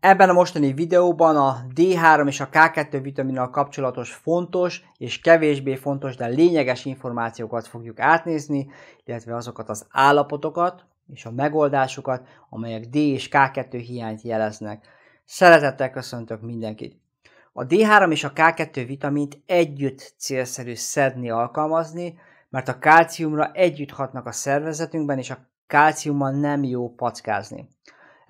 Ebben a mostani videóban a D3 és a K2 vitaminnal kapcsolatos fontos és kevésbé fontos, de lényeges információkat fogjuk átnézni, illetve azokat az állapotokat és a megoldásokat, amelyek D és K2 hiányt jeleznek. Szeretettel köszöntök mindenkit! A D3 és a K2 vitamint együtt célszerű szedni, alkalmazni, mert a kálciumra együtt hatnak a szervezetünkben, és a kálciummal nem jó packázni.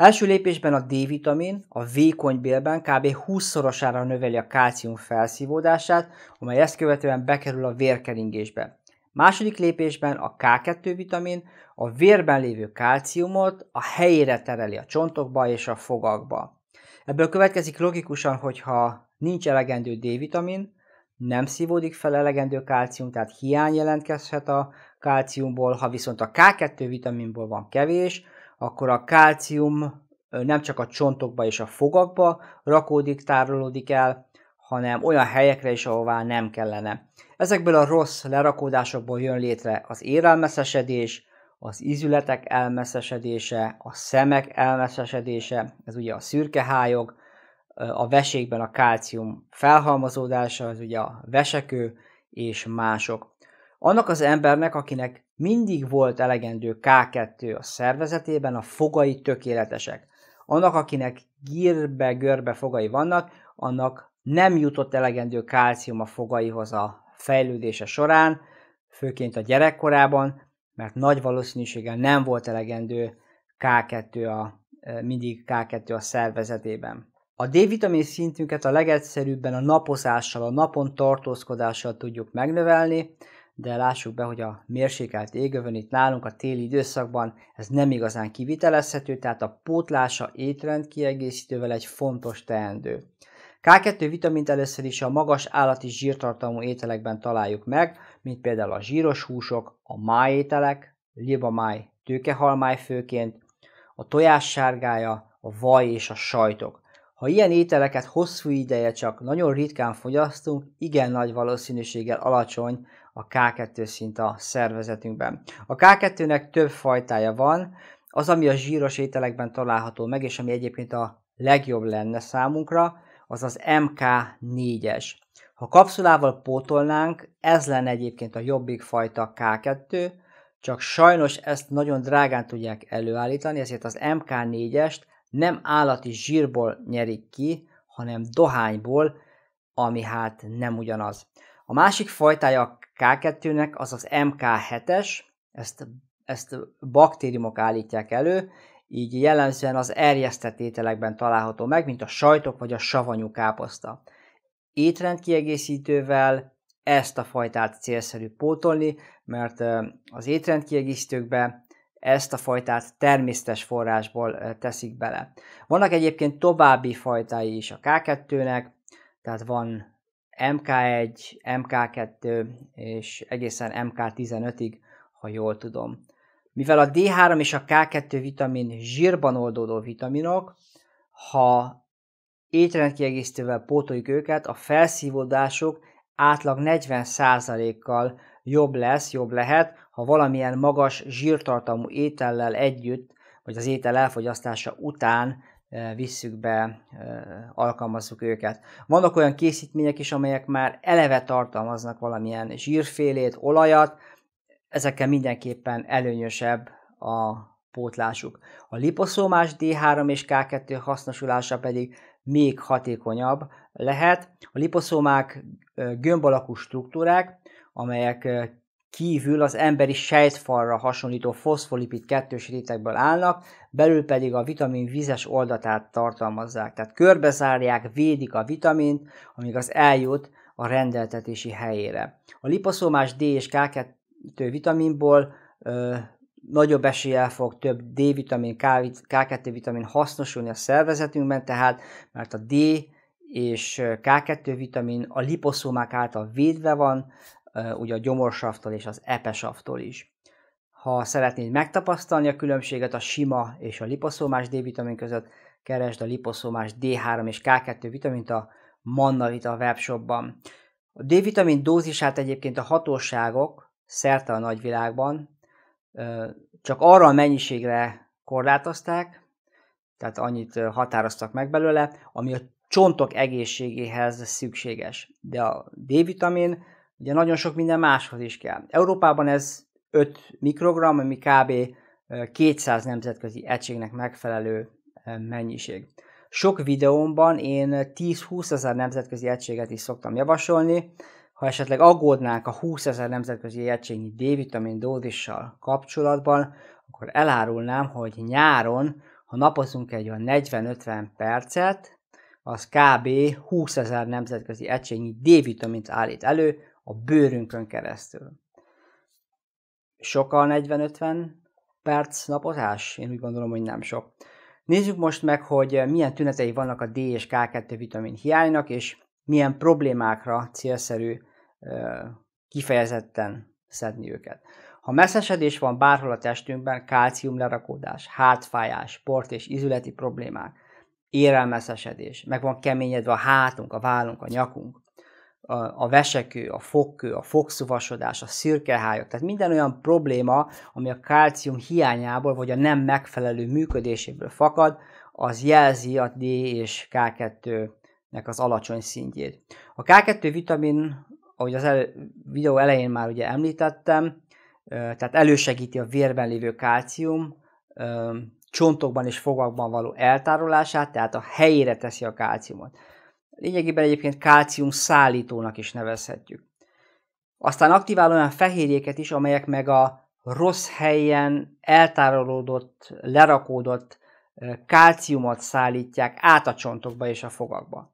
Első lépésben a D-vitamin a vékony bélben kb. 20-szorosára növeli a kalcium felszívódását, amely ezt követően bekerül a vérkeringésbe. Második lépésben a K2 vitamin a vérben lévő kalciumot a helyére tereli a csontokba és a fogakba. Ebből következik logikusan, hogyha nincs elegendő D-vitamin, nem szívódik fel elegendő kalcium, tehát hiány jelentkezhet a kalciumból, ha viszont a K2 vitaminból van kevés, akkor a kalcium nem csak a csontokba és a fogakba rakódik, tárolódik el, hanem olyan helyekre is, ahová nem kellene. Ezekből a rossz lerakódásokból jön létre az érelmeszesedés, az ízületek elmeszesedése, a szemek elmeszesedése, ez ugye a szürkehályog, a vesékben a kalcium felhalmozódása, ez ugye a vesekő és mások. Annak az embernek, akinek mindig volt elegendő K2 a szervezetében, a fogai tökéletesek. Annak, akinek gírbe-görbe fogai vannak, annak nem jutott elegendő kálcium a fogaihoz a fejlődése során, főként a gyerekkorában, mert nagy valószínűséggel nem volt elegendő K2 a, mindig K2 a szervezetében. A D-vitamin szintünket a legegyszerűbben a napozással, a napon tartózkodással tudjuk megnövelni, de lássuk be, hogy a mérsékelt égövön itt nálunk a téli időszakban ez nem igazán kivitelezhető, tehát a pótlása étrend kiegészítővel egy fontos teendő. K2 vitamint először is a magas állati zsírtartalmú ételekben találjuk meg, mint például a zsíros húsok, a májételek, libamáj, tőkehalmáj főként, a tojás sárgája, a vaj és a sajtok. Ha ilyen ételeket hosszú ideje csak nagyon ritkán fogyasztunk, igen nagy valószínűséggel alacsony a K2 szint a szervezetünkben. A K2-nek több fajtája van, az, ami a zsíros ételekben található meg, és ami egyébként a legjobb lenne számunkra, az az MK4-es. Ha kapszulával pótolnánk, ez lenne egyébként a jobbik fajta K2, csak sajnos ezt nagyon drágán tudják előállítani, ezért az MK4-est nem állati zsírból nyerik ki, hanem dohányból, ami hát nem ugyanaz. A másik fajtája a K2-nek, azaz MK7-es, ezt, ezt baktériumok állítják elő, így jellemzően az erjesztett ételekben található meg, mint a sajtok vagy a savanyú káposzta. Étrendkiegészítővel ezt a fajtát célszerű pótolni, mert az kiegészítőkbe ezt a fajtát természetes forrásból teszik bele. Vannak egyébként további fajtái is a K2-nek, tehát van MK1, MK2 és egészen MK15-ig, ha jól tudom. Mivel a D3 és a K2 vitamin zsírban oldódó vitaminok, ha étrendkiegészítővel pótoljuk őket, a felszívódásuk átlag 40%-kal jobb lesz, jobb lehet, ha valamilyen magas zsírtartalmú étellel együtt, vagy az étel elfogyasztása után visszük be, alkalmazzuk őket. Vannak olyan készítmények is, amelyek már eleve tartalmaznak valamilyen zsírfélét, olajat, ezekkel mindenképpen előnyösebb a pótlásuk. A liposzómás D3 és K2 hasznosulása pedig még hatékonyabb lehet. A liposzómák gömb alakú struktúrák, amelyek kívül az emberi sejtfalra hasonlító foszfolipid kettős rétegből állnak, belül pedig a vitamin vizes oldatát tartalmazzák. Tehát körbezárják, védik a vitamint, amíg az eljut a rendeltetési helyére. A liposzomás D és K2 vitaminból ö, nagyobb eséllyel fog több D-vitamin, K2 vitamin hasznosulni a szervezetünkben, tehát mert a D és K2 vitamin a liposzómák által védve van, ugye a gyomorsavtól és az epesavtól is. Ha szeretnéd megtapasztalni a különbséget a sima és a liposzómás D-vitamin között, keresd a liposzómás D3 és K2 vitamint a manna Vita webshopban. A D-vitamin dózisát egyébként a hatóságok szerte a nagyvilágban csak arra a mennyiségre korlátozták, tehát annyit határoztak meg belőle, ami a csontok egészségéhez szükséges. De a D-vitamin Ugye nagyon sok minden máshoz is kell. Európában ez 5 mikrogram, ami kb. 200 nemzetközi egységnek megfelelő mennyiség. Sok videómban én 10-20 ezer nemzetközi egységet is szoktam javasolni, ha esetleg aggódnánk a 20 ezer nemzetközi egységnyi D-vitamin dózissal kapcsolatban, akkor elárulnám, hogy nyáron, ha napozunk egy olyan 40-50 percet, az kb. 20 ezer nemzetközi egységnyi D-vitamint állít elő, a bőrünkön keresztül. Sokkal 40-50 perc napozás? Én úgy gondolom, hogy nem sok. Nézzük most meg, hogy milyen tünetei vannak a D és K2 vitamin hiánynak, és milyen problémákra célszerű kifejezetten szedni őket. Ha messzesedés van bárhol a testünkben, kálcium lerakódás, hátfájás, sport és izületi problémák, érelmeszesedés, meg van keményedve a hátunk, a vállunk, a nyakunk, a, a vesekő, a fokkő, a fogszuvasodás, a szürkehályok, tehát minden olyan probléma, ami a kalcium hiányából vagy a nem megfelelő működéséből fakad, az jelzi a D és K2-nek az alacsony szintjét. A K2 vitamin, ahogy az el, videó elején már ugye említettem, tehát elősegíti a vérben lévő kalcium csontokban és fogakban való eltárolását, tehát a helyére teszi a kalciumot. Lényegében egyébként kálcium szállítónak is nevezhetjük. Aztán aktivál olyan fehérjéket is, amelyek meg a rossz helyen eltárolódott, lerakódott kálciumot szállítják át a csontokba és a fogakba.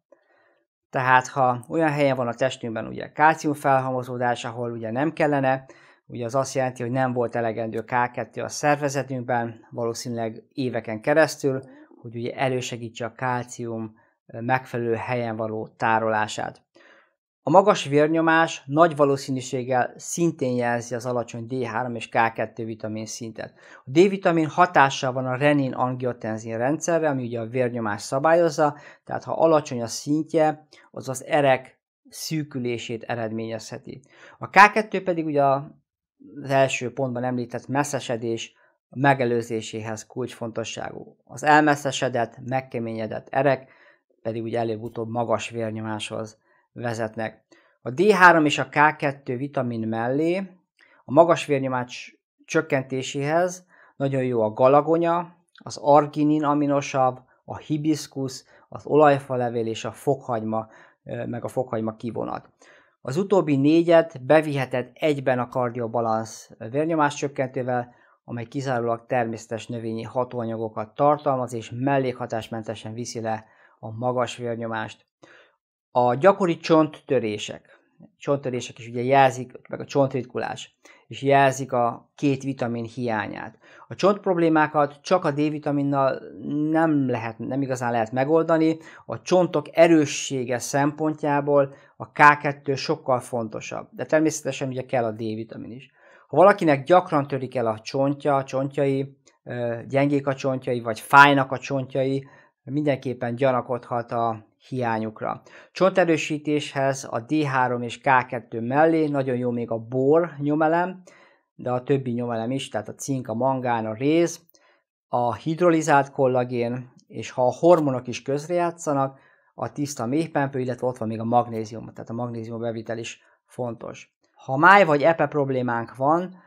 Tehát ha olyan helyen van a testünkben ugye kálcium felhalmozódás, ahol ugye nem kellene, ugye az azt jelenti, hogy nem volt elegendő K2 a szervezetünkben, valószínűleg éveken keresztül, hogy ugye elősegítse a kálcium megfelelő helyen való tárolását. A magas vérnyomás nagy valószínűséggel szintén jelzi az alacsony D3 és K2 vitamin szintet. A D-vitamin hatással van a renin-angiotenzin rendszerre, ami ugye a vérnyomás szabályozza, tehát ha alacsony a szintje, az az erek szűkülését eredményezheti. A K2 pedig ugye az első pontban említett messzesedés megelőzéséhez kulcsfontosságú. Az elmeszesedett, megkeményedett erek pedig úgy előbb-utóbb magas vérnyomáshoz vezetnek. A D3 és a K2 vitamin mellé a magas vérnyomás csökkentéséhez nagyon jó a galagonya, az arginin aminosav, a hibiszkusz, az olajfalevél és a fokhagyma, meg a fokhagyma kivonat. Az utóbbi négyet beviheted egyben a kardiobalansz vérnyomás csökkentővel, amely kizárólag természetes növényi hatóanyagokat tartalmaz, és mellékhatásmentesen viszi le a magas vérnyomást. A gyakori csonttörések, csonttörések is ugye jelzik, meg a csontritkulás, és jelzik a két vitamin hiányát. A csont problémákat csak a D-vitaminnal nem, lehet, nem igazán lehet megoldani, a csontok erőssége szempontjából a K2 sokkal fontosabb, de természetesen ugye kell a D-vitamin is. Ha valakinek gyakran törik el a csontja, a csontjai, gyengék a csontjai, vagy fájnak a csontjai, mindenképpen gyanakodhat a hiányukra. Csonterősítéshez a D3 és K2 mellé nagyon jó még a bor nyomelem, de a többi nyomelem is, tehát a cink, a mangán, a réz, a hidrolizált kollagén, és ha a hormonok is közrejátszanak, a tiszta méhpempő, illetve ott van még a magnézium, tehát a magnézium bevitel is fontos. Ha máj vagy epe problémánk van,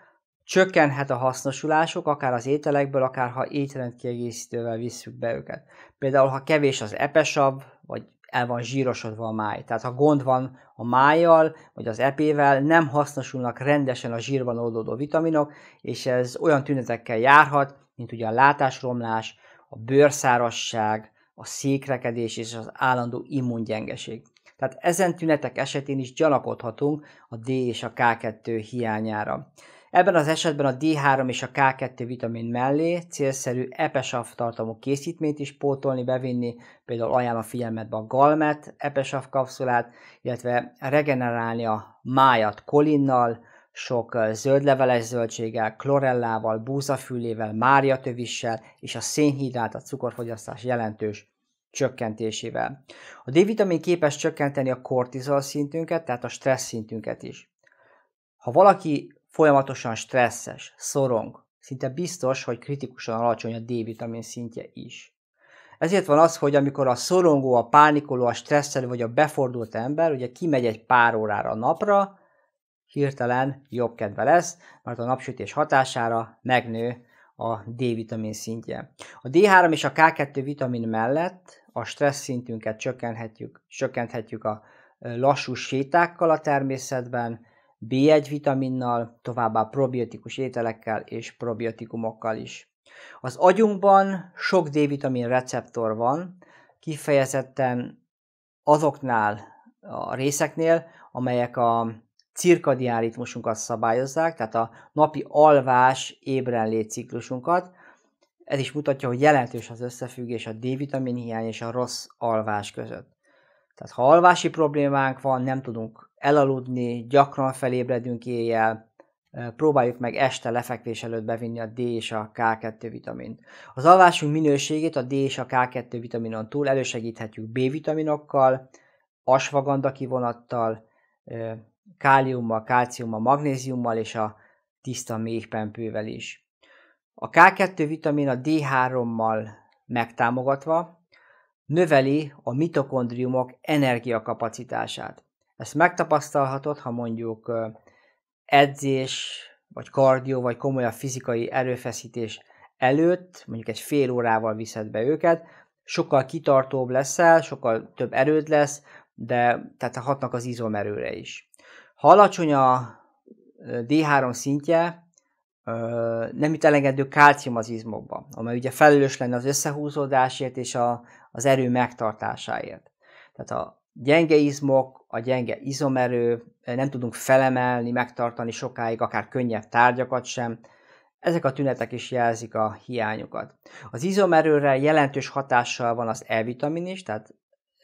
Csökkenhet a hasznosulások, akár az ételekből, akár ha étrendkiegészítővel visszük be őket. Például, ha kevés az epesabb, vagy el van zsírosodva a máj. Tehát ha gond van a májjal, vagy az epével, nem hasznosulnak rendesen a zsírban oldódó vitaminok, és ez olyan tünetekkel járhat, mint ugye a látásromlás, a bőrszárasság, a székrekedés és az állandó immungyengeség. Tehát ezen tünetek esetén is gyanakodhatunk a D és a K2 hiányára. Ebben az esetben a D3 és a K2 vitamin mellé célszerű epesav tartalmú készítményt is pótolni, bevinni, például ajánlom figyelmetbe a galmet, epesav kapszulát, illetve regenerálni a májat kolinnal, sok zöldleveles zöldséggel, klorellával, búzafülével, tövissel és a szénhidrát, a cukorfogyasztás jelentős csökkentésével. A D-vitamin képes csökkenteni a kortizol szintünket, tehát a stressz szintünket is. Ha valaki Folyamatosan stresszes, szorong, szinte biztos, hogy kritikusan alacsony a D-vitamin szintje is. Ezért van az, hogy amikor a szorongó, a pánikoló, a stresszelő vagy a befordult ember ugye kimegy egy pár órára a napra, hirtelen jobb kedve lesz, mert a napsütés hatására megnő a D-vitamin szintje. A D3 és a K2 vitamin mellett a stressz szintünket csökkenthetjük, csökkenthetjük a lassú sétákkal a természetben, B1 vitaminnal, továbbá probiotikus ételekkel és probiotikumokkal is. Az agyunkban sok D-vitamin receptor van, kifejezetten azoknál a részeknél, amelyek a cirkadián ritmusunkat szabályozzák, tehát a napi alvás ébrenlét ciklusunkat. Ez is mutatja, hogy jelentős az összefüggés a D-vitamin hiány és a rossz alvás között. Tehát ha alvási problémánk van, nem tudunk elaludni, gyakran felébredünk éjjel, próbáljuk meg este lefekvés előtt bevinni a D és a K2 vitamint. Az alvásunk minőségét a D és a K2 vitaminon túl elősegíthetjük B-vitaminokkal, asvaganda kivonattal, káliummal, kálciummal, magnéziummal és a tiszta méhpempővel is. A K2 vitamin a D3-mal megtámogatva növeli a mitokondriumok energiakapacitását. Ezt megtapasztalhatod, ha mondjuk edzés, vagy kardió, vagy komolyabb fizikai erőfeszítés előtt, mondjuk egy fél órával viszed be őket, sokkal kitartóbb leszel, sokkal több erőd lesz, de tehát hatnak az izomerőre is. Ha alacsony a D3 szintje, nem itt elengedő kálcium az izmokba, amely ugye felelős lenne az összehúzódásért és a, az erő megtartásáért. Tehát a, gyenge izmok, a gyenge izomerő, nem tudunk felemelni, megtartani sokáig, akár könnyebb tárgyakat sem. Ezek a tünetek is jelzik a hiányokat. Az izomerőre jelentős hatással van az E-vitamin is, tehát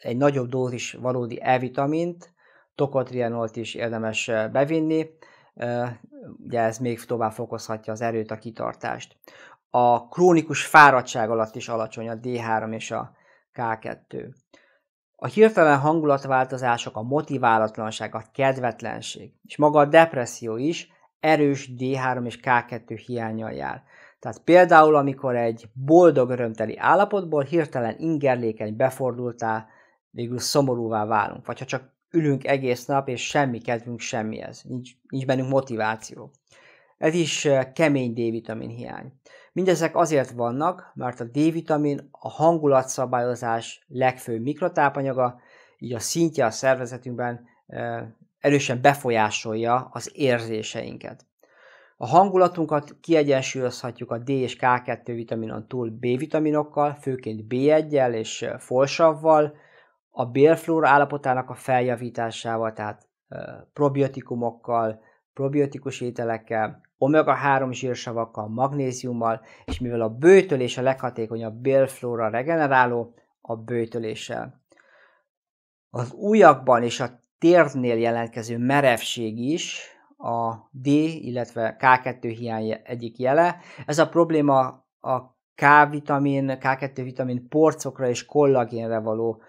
egy nagyobb dózis valódi E-vitamint, tokotrienolt is érdemes bevinni, ugye ez még tovább fokozhatja az erőt, a kitartást. A krónikus fáradtság alatt is alacsony a D3 és a K2. A hirtelen hangulatváltozások, a motiválatlanság, a kedvetlenség, és maga a depresszió is erős D3 és K2 hiányjal jár. Tehát például, amikor egy boldog örömteli állapotból hirtelen ingerlékeny, befordultá, végül szomorúvá válunk. Vagy ha csak ülünk egész nap, és semmi kedvünk semmihez, nincs, nincs bennünk motiváció. Ez is eh, kemény D-vitamin hiány. Mindezek azért vannak, mert a D-vitamin a hangulatszabályozás legfőbb mikrotápanyaga, így a szintje a szervezetünkben erősen befolyásolja az érzéseinket. A hangulatunkat kiegyensúlyozhatjuk a D és K2 vitaminon túl B-vitaminokkal, főként B1-jel és folsavval, a bélflóra állapotának a feljavításával, tehát probiotikumokkal, probiotikus ételekkel, omega-3 zsírsavakkal, magnéziummal, és mivel a bőtölés a leghatékonyabb bélflóra regeneráló, a bőtöléssel. Az újakban és a térdnél jelentkező merevség is a D, illetve K2 hiány egyik jele. Ez a probléma a K-vitamin, K2 vitamin porcokra és kollagénre való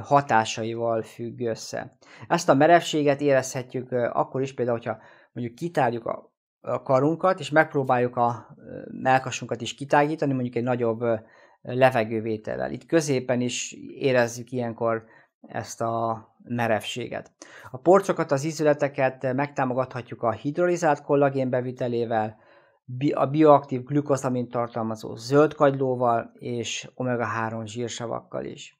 hatásaival függ össze. Ezt a merevséget érezhetjük akkor is, például, hogyha mondjuk kitárjuk a a karunkat, és megpróbáljuk a melkasunkat is kitágítani, mondjuk egy nagyobb levegővétellel. Itt középen is érezzük ilyenkor ezt a merevséget. A porcokat, az ízületeket megtámogathatjuk a hidrolizált kollagén bevitelével, a bioaktív glükozamin tartalmazó zöld kagylóval és omega-3 zsírsavakkal is.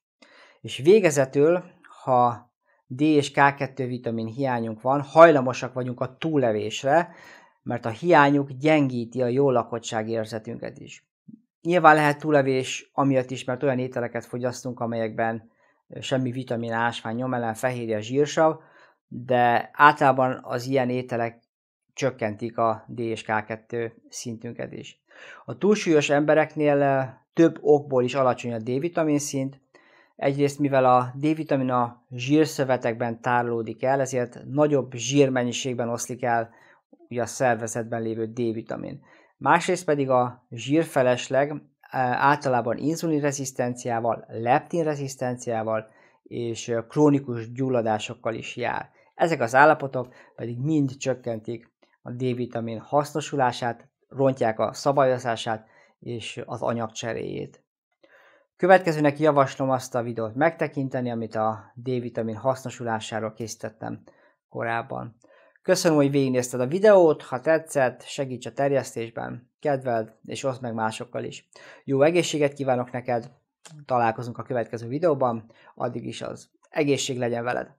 És végezetül, ha D és K2 vitamin hiányunk van, hajlamosak vagyunk a túlevésre, mert a hiányuk gyengíti a jó lakottság érzetünket is. Nyilván lehet túlevés amiatt is, mert olyan ételeket fogyasztunk, amelyekben semmi vitamin, ásvány, nyomelem, fehérje, zsírsav, de általában az ilyen ételek csökkentik a DSK2 szintünket is. A túlsúlyos embereknél több okból is alacsony a D-vitamin szint, Egyrészt, mivel a D-vitamina zsírszövetekben tárolódik el, ezért nagyobb zsírmennyiségben oszlik el ugye a szervezetben lévő D-vitamin. Másrészt pedig a zsírfelesleg e, általában inzulinrezisztenciával, leptinrezisztenciával és e, krónikus gyulladásokkal is jár. Ezek az állapotok pedig mind csökkentik a D-vitamin hasznosulását, rontják a szabályozását és az anyagcseréjét. Következőnek javaslom azt a videót megtekinteni, amit a D-vitamin hasznosulásáról készítettem korábban. Köszönöm, hogy végignézted a videót, ha tetszett, segíts a terjesztésben, kedveld és oszd meg másokkal is. Jó egészséget kívánok neked, találkozunk a következő videóban, addig is az egészség legyen veled!